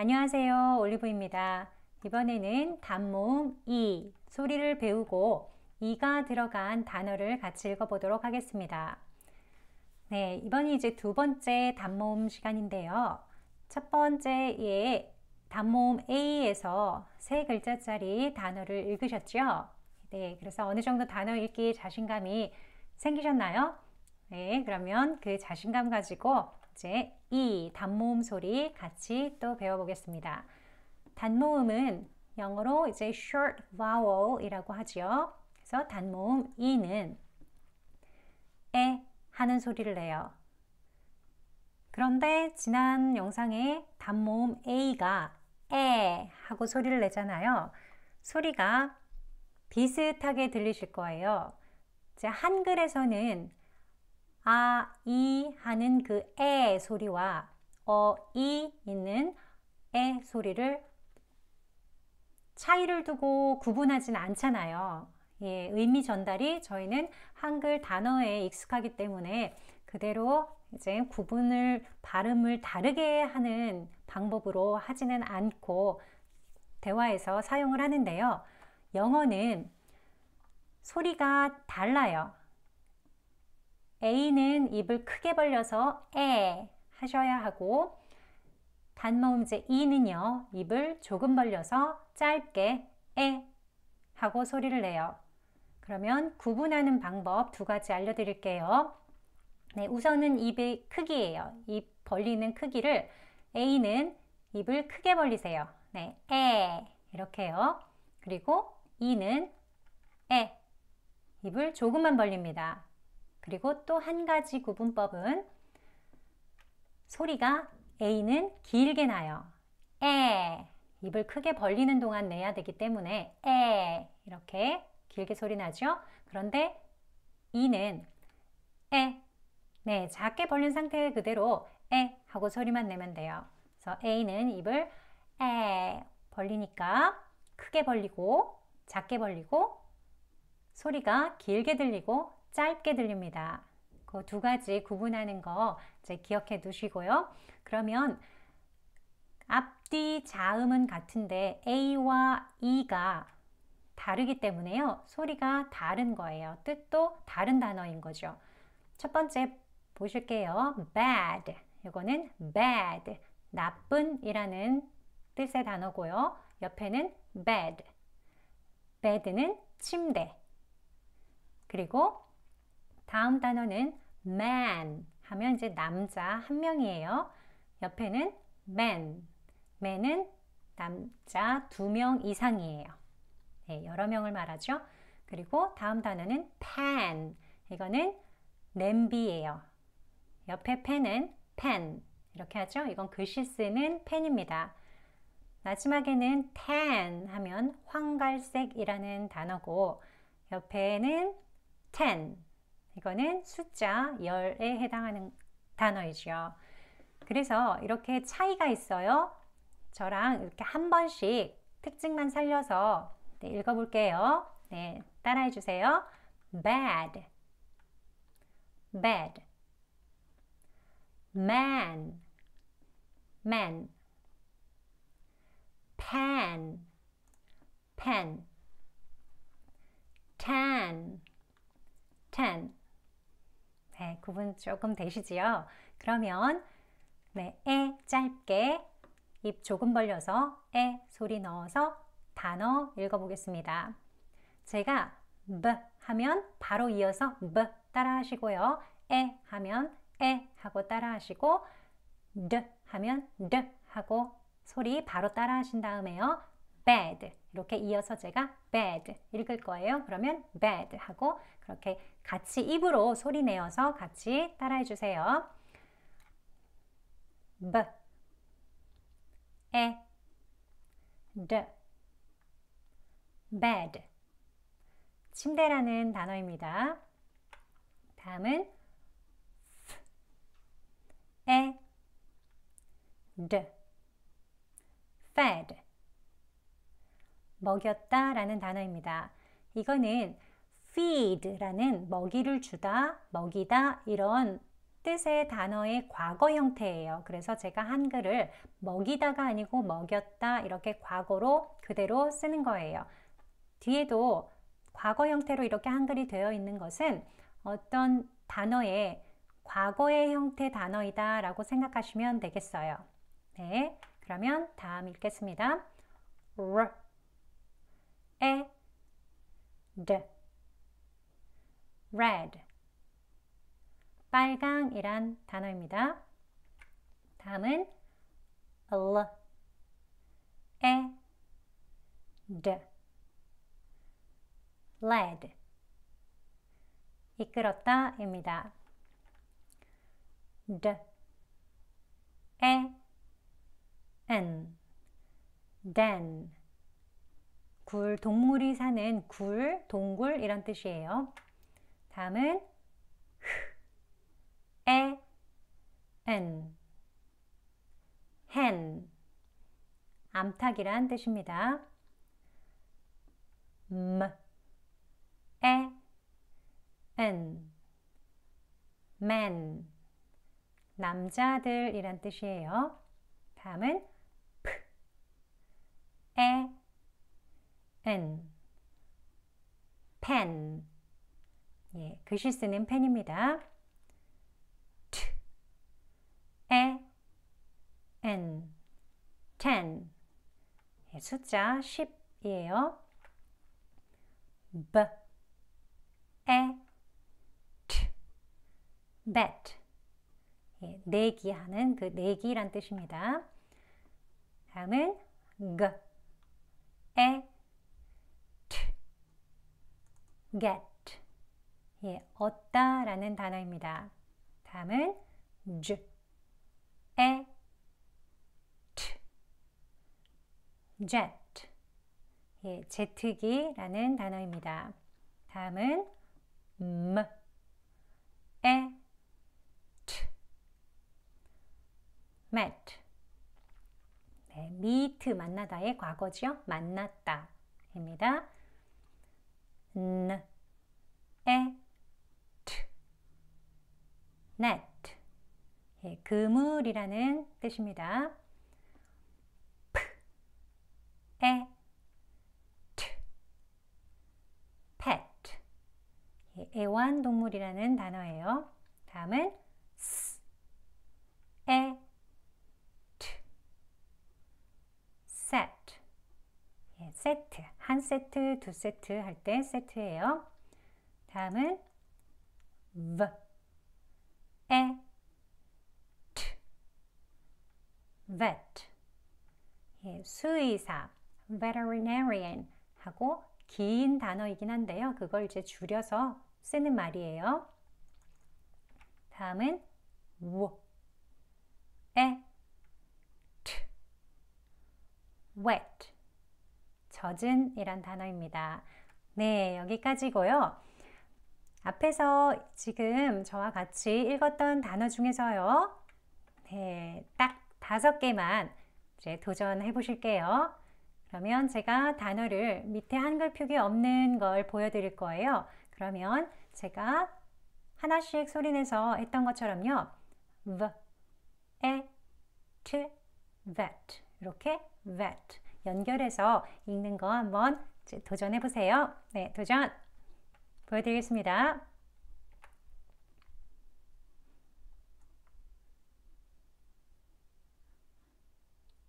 안녕하세요. 올리브입니다. 이번에는 단모음 이 소리를 배우고 이가 들어간 단어를 같이 읽어보도록 하겠습니다. 네, 이번이 이제 두 번째 단모음 시간인데요. 첫 번째 에 단모음 A에서 세 글자짜리 단어를 읽으셨죠? 네, 그래서 어느 정도 단어 읽기 자신감이 생기셨나요? 네, 그러면 그 자신감 가지고 제 E 단모음 소리 같이 또 배워보겠습니다. 단모음은 영어로 이제 short vowel이라고 하지 그래서 단모음 E는 에 하는 소리를 내요. 그런데 지난 영상에 단모음 A가 에 하고 소리를 내잖아요. 소리가 비슷하게 들리실 거예요. 이제 한글에서는 아, 이 하는 그 에 소리와 어, 이 있는 에 소리를 차이를 두고 구분하진 않잖아요. 예, 의미 전달이 저희는 한글 단어에 익숙하기 때문에 그대로 이제 구분을 발음을 다르게 하는 방법으로 하지는 않고 대화에서 사용을 하는데요. 영어는 소리가 달라요. A는 입을 크게 벌려서 에 하셔야 하고 단모음제 E는요 입을 조금 벌려서 짧게 에 하고 소리를 내요. 그러면 구분하는 방법 두 가지 알려드릴게요. 네, 우선은 입의 크기예요. 입 벌리는 크기를 A는 입을 크게 벌리세요. 네, 에 이렇게요. 그리고 E는 에 입을 조금만 벌립니다. 그리고 또 한 가지 구분법은 소리가 A는 길게 나요. 에 입을 크게 벌리는 동안 내야 되기 때문에 에 이렇게 길게 소리 나죠. 그런데 이는 에 네, 작게 벌린 상태 그대로 에 하고 소리만 내면 돼요. 그래서 A는 입을 에 벌리니까 크게 벌리고 작게 벌리고 소리가 길게 들리고 짧게 들립니다. 그 두 가지 구분하는 거 기억해 두시고요. 그러면 앞뒤 자음은 같은데 A와 E가 다르기 때문에요. 소리가 다른 거예요. 뜻도 다른 단어인 거죠. 첫 번째 보실게요. bad. 이거는 bad. 나쁜이라는 뜻의 단어고요. 옆에는 bed. bed는 침대. 그리고 다음 단어는 man 하면 이제 남자 한 명이에요. 옆에는 man. man은 남자 두 명 이상이에요. 네, 여러 명을 말하죠. 그리고 다음 단어는 pan. 이거는 냄비예요. 옆에 펜은 pen. 이렇게 하죠. 이건 글씨 쓰는 펜입니다. 마지막에는 tan 하면 황갈색이라는 단어고 옆에는 ten 이거는 숫자 10에 해당하는 단어이죠. 그래서 이렇게 차이가 있어요. 저랑 이렇게 한 번씩 특징만 살려서 네, 읽어볼게요. 네, 따라해 주세요. bad, bad, man, man, pen, pen, tan, tan. 네, 구분 조금 되시지요? 그러면 네, 에 짧게 입 조금 벌려서 에 소리 넣어서 단어 읽어보겠습니다. 제가 b 하면 바로 이어서 b 따라 하시고요. 에 하면 에 하고 따라 하시고 d 하면 d 하고 소리 바로 따라 하신 다음에요. bad 이렇게 이어서 제가 bed 읽을 거예요. 그러면 bed 하고 그렇게 같이 입으로 소리 내어서 같이 따라해 주세요. b, e, d, bed 침대라는 단어입니다. 다음은 f, e, d, fed 먹였다 라는 단어입니다. 이거는 feed라는 먹이를 주다, 먹이다 이런 뜻의 단어의 과거 형태예요. 그래서 제가 한글을 먹이다가 아니고 먹였다 이렇게 과거로 그대로 쓰는 거예요. 뒤에도 과거 형태로 이렇게 한글이 되어 있는 것은 어떤 단어의 과거의 형태 단어이다 라고 생각하시면 되겠어요. 네, 그러면 다음 읽겠습니다. 에, 드, red, 빨강이란 단어입니다. 다음은 l, 에, 드, led, 이끌었다입니다. d, 에, n, t e n 굴, 동물이 사는 굴, 동굴 이런 뜻이에요. 다음은 흐, 에, 엔, h 암탉이란 뜻입니다. m, 음, 에, 엔, m 남자들이란 뜻이에요. 다음은 p, 에, pen, pen. 예, 글씨 쓰는 펜입니다. t, e, n, ten. 예, 숫자 10이에요. b, e, t, bet. 예, 내기하는 그 내기란 뜻입니다. 다음은 g, 그. e, get. 예, 얻다 라는 단어입니다. 다음은 j, 에, t, jet. 예, 제트기 라는 단어입니다. 다음은 m, 에, t, met. 네, meet 만나다의 과거지 만났다입니다. n et net 예, 그물이라는 뜻입니다. p et pet 예, 애완동물이라는 단어예요. 다음은 s et set 세트, 한 세트, 두 세트 할 때 세트예요. 다음은 v, e, t, vet. 예, 수의사, veterinarian 하고 긴 단어이긴 한데요. 그걸 이제 줄여서 쓰는 말이에요. 다음은 w, e, t, wet. 젖은 이란 단어입니다. 네, 여기까지고요. 앞에서 지금 저와 같이 읽었던 단어 중에서요. 네, 딱 다섯 개만 이제 도전해 보실게요. 그러면 제가 단어를 밑에 한글 표기 없는 걸 보여드릴 거예요. 그러면 제가 하나씩 소리내서 했던 것처럼요. v, e, t, vet 이렇게 vet 연결해서 읽는 거 한번 도전해 보세요. 네, 도전 보여드리겠습니다.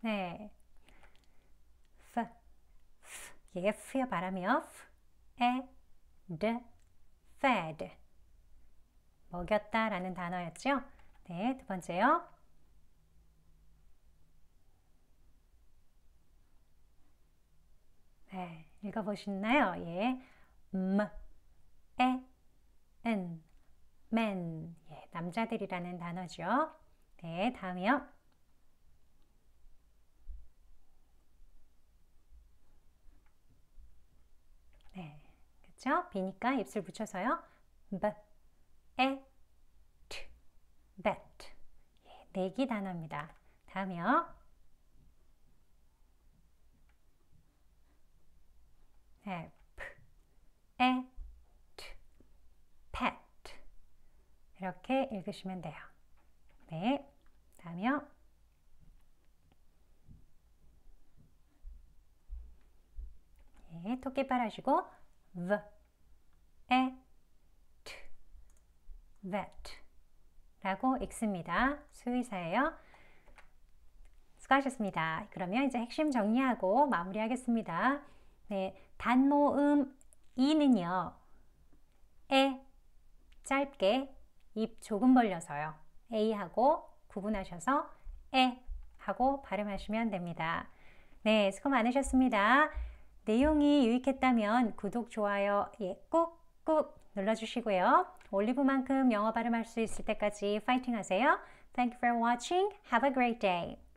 네. F, F. 이게 F야 바람이요. F, 에, d, fed. 먹였다 라는 단어였죠? 네, 두 번째요. 네, 읽어보셨나요? 예, m, e, n, men. 예, 남자들이라는 단어죠. 네, 다음이요. 네, 그렇죠? 비니까 입술 붙여서요. b, e, t, bet. 예, 내기 네 단어입니다. 다음이요. 네, p, a, e t, pet 이렇게 읽으시면 돼요. 네, 다음이요. 네, 토끼팔 하시고 v, a, e, t, vet 라고 읽습니다. 수의사예요. 수고하셨습니다. 그러면 이제 핵심 정리하고 마무리하겠습니다. 네, 단모음 이는요. 에 짧게 입 조금 벌려서요. 에이하고 구분하셔서 에 하고 발음하시면 됩니다. 네, 수고 많으셨습니다. 내용이 유익했다면 구독, 좋아요 예, 꾹꾹 눌러주시고요. 올리브만큼 영어 발음할 수 있을 때까지 파이팅 하세요. Thank you for watching. Have a great day.